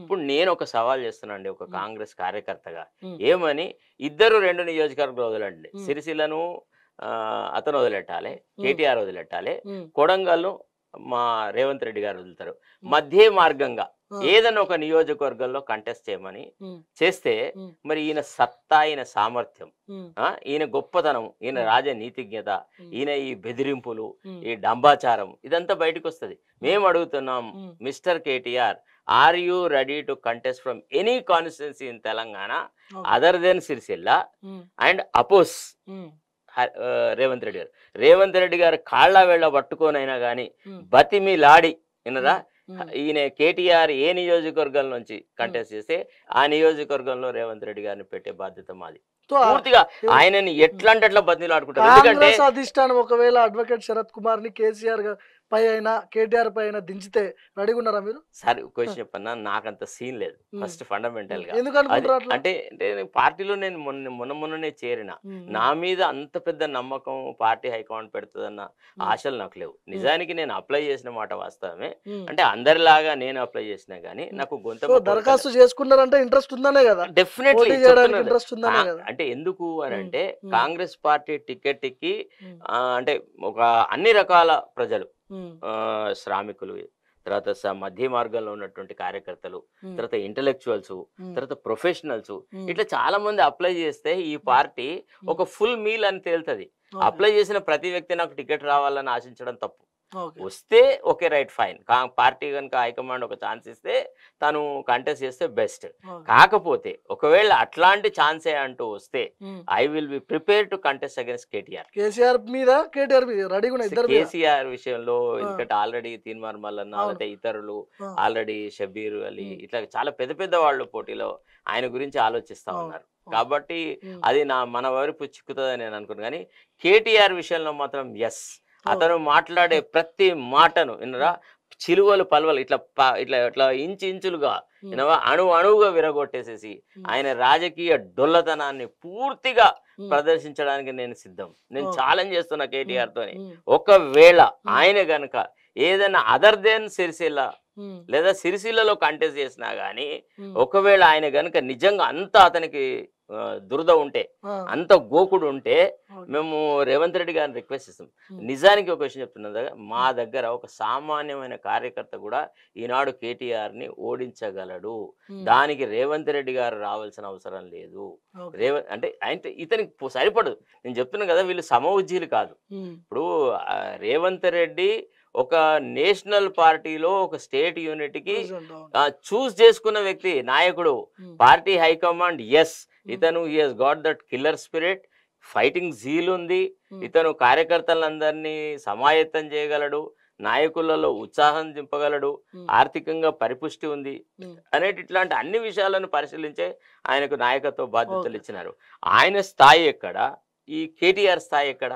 ఇప్పుడు నేను ఒక సవాల్ చేస్తున్నానండి ఒక కాంగ్రెస్ కార్యకర్తగా ఏమని ఇద్దరు రెండు నియోజకవర్గాలు వదలండి సిరిసిలను అతను వదిలెట్టాలి కేటీఆర్ వదిలెట్టాలి కొడంగల్ను మా రేవంత్ రెడ్డి గారు వదులుతారు మధ్య మార్గంగా ఏదైనా ఒక నియోజకవర్గంలో కంటెస్ట్ చేయమని చేస్తే మరి ఈయన సత్తా ఈయన సామర్థ్యం ఈయన గొప్పతనం ఈయన రాజనీతిజ్ఞత ఈయన ఈ బెదిరింపులు ఈ డంబాచారం ఇదంతా బయటకు వస్తుంది మేము అడుగుతున్నాం mister KTR are you ready to contest from any constituency in Telangana other than Sirisilla and oppose Revanth Reddy garu Revanth Reddy గారు కాళ్ళ వేళ్ళ పట్టుకోనైనా కానీ లాడి విన్నదా ఈయన కేటీఆర్ ఏ నియోజకవర్గం నుంచి కంటెస్ట్ చేస్తే ఆ నియోజకవర్గంలో రేవంత్ రెడ్డి గారిని పెట్టే బాధ్యత మాది పూర్తిగా ఆయనని ఎట్లాంటి అట్లా బతిమీలు ఆడుకుంటారు ఎందుకంటే అధిష్టానం ఒకవేళ అడ్వకేట్ శరత్ కుమార్ ని కేసీఆర్ పై అయినా కేటీఆర్ పై అయినా దించితే అడిగున్నారా మీరు మీరు సార్ క్వశ్చన్ చెప్పన్నా నాకంత సీన్ లేదు ఫస్ట్ ఫండమెంటల్ గా ఎందుకంటే అంటే పార్టీలో నేను మొన్న మొన్న మొన్ననే చేరిన నా మీద అంత పెద్ద నమ్మకం పార్టీ హైకమాండ్ పెడుతుందన్న ఆశలు నాకు లేవు నిజానికి నేను అప్లై చేసిన మాట వాస్తవమే అంటే అందరిలాగా నేను అప్లై చేసినా గానీ నాకు గొంత దరఖాస్తు చేసుకున్నారంటే ఇంట్రెస్ట్ ఉందనే కదా డెఫినెట్లీ ఇంట్రెస్ట్ అంటే ఎందుకు అని అంటే కాంగ్రెస్ పార్టీ టికెట్ కి అంటే ఒక అన్ని రకాల ప్రజలు శ్రామికులు తర్వాత మధ్య మార్గంలో ఉన్నటువంటి కార్యకర్తలు తర్వాత ఇంటలెక్చువల్స్ తర్వాత ప్రొఫెషనల్స్ ఇట్లా చాలా మంది అప్లై చేస్తే ఈ పార్టీ ఒక ఫుల్ మీల్ అని తేలుతుంది అప్లై చేసిన ప్రతి వ్యక్తి నాకు టికెట్ రావాలని ఆశించడం తప్పు వస్తే ఓకే రైట్ ఫైన్ పార్టీ కనుక హైకమాండ్ ఒక ఛాన్స్ ఇస్తే తను కంటెస్ట్ చేస్తే బెస్ట్ కాకపోతే ఒకవేళ అట్లాంటి ఛాన్సే అంటూ వస్తే I will be prepare to contest against KTR KCR మీద కేటీఆర్ కేసీఆర్ విషయంలో ఎందుకంటే ఆల్రెడీ తీన్మార్ మల్లన్న లేకపోతే ఇతరులు ఆల్రెడీ షబీర్ అలీ ఇట్లా చాలా పెద్ద పెద్ద వాళ్ళు పోటీలో ఆయన గురించి ఆలోచిస్తా ఉన్నారు కాబట్టి అది నా మన వైపు చిక్కుతుందని నేను అనుకున్నాను కానీ కేటీఆర్ విషయంలో మాత్రం ఎస్ అతను మాట్లాడే ప్రతి మాటను వినరా చిలువలు పలువలు ఇట్లా ఇట్లా ఇట్లా ఇంచు ఇంచులుగా వినవా అణువు అణువుగా విరగొట్టేసేసి ఆయన రాజకీయ డొల్లతనాన్ని పూర్తిగా ప్రదర్శించడానికి నేను సిద్ధం నేను ఛాలెంజ్ చేస్తున్నా కేటీఆర్ తోని ఒకవేళ ఆయన గనక ఏదైనా అదర్ దేన్ సిరిసిల్ల లేదా సిరిసిల్లలో కంటెస్ట్ చేసినా గానీ ఒకవేళ ఆయన గనక నిజంగా అంతా అతనికి దురద ఉంటే అంత గోకుడు ఉంటే మేము రేవంత్ రెడ్డి గారిని రిక్వెస్ట్ చేస్తాం నిజానికి ఒక విషయం చెప్తున్నా మా దగ్గర ఒక సామాన్యమైన కార్యకర్త కూడా ఈనాడు కేటీఆర్ ని ఓడించగలడు దానికి రేవంత్ రెడ్డి గారు రావాల్సిన అవసరం లేదు రేవంత్ అంటే ఆయన ఇతనికి సరిపడదు నేను చెప్తున్నాను కదా వీళ్ళు సమవుజ్జీలు కాదు ఇప్పుడు రేవంత్ రెడ్డి ఒక నేషనల్ పార్టీలో ఒక స్టేట్ యూనిట్ కి చూస్ చేసుకున్న వ్యక్తి నాయకుడు పార్టీ హైకమాండ్ ఎస్ Hmm. ఇతను he has got that killer spirit fighting zeal ఉంది hmm. ఇతను కార్యకర్తలందరినీ సమాయత్తం చేయగలడు నాయకులలో ఉత్సాహం దింపగలడు hmm. ఆర్థికంగా పరిపుష్టి ఉంది అనేటి ఇట్లాంటి అన్ని విషయాలను పరిశీలించే ఆయనకు నాయకత్వ బాధ్యతలు ఇచ్చినారు ఆయన స్థాయి ఎక్కడ ఈ కేటీఆర్ స్థాయి ఎక్కడ